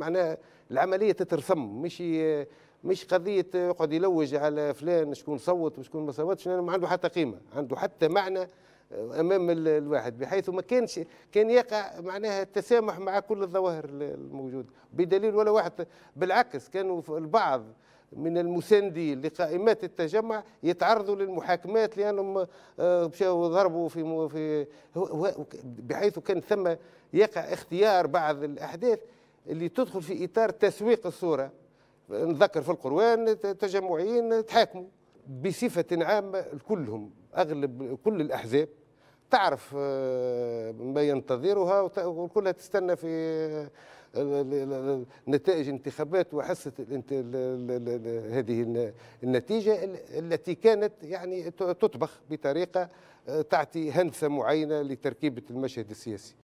معناها العمليه تترسم مش مش قضيه يقعد يلوج على فلان شكون صوت وشكون ما صوتش لانه ما عنده حتى قيمه عنده حتى معنى امام الواحد بحيث ما كانش كان يقع معناها التسامح مع كل الظواهر الموجوده بدليل ولا واحد بالعكس كانوا البعض من المساندين لقائمات التجمع يتعرضوا للمحاكمات لانهم آه، مشاو ضربوا في في بحيث كان ثم يقع اختيار بعض الاحداث اللي تدخل في اطار تسويق الصوره نذكر في القروان تجمعيين تحاكموا بصفه عامه كلهم اغلب كل الاحزاب تعرف آه، ما ينتظرها وكلها تستنى في آه، نتائج انتخابات وحصه هذه النتيجة التي كانت يعني تطبخ بطريقة آه، تعطي هندسة معينة لتركيبة المشهد السياسي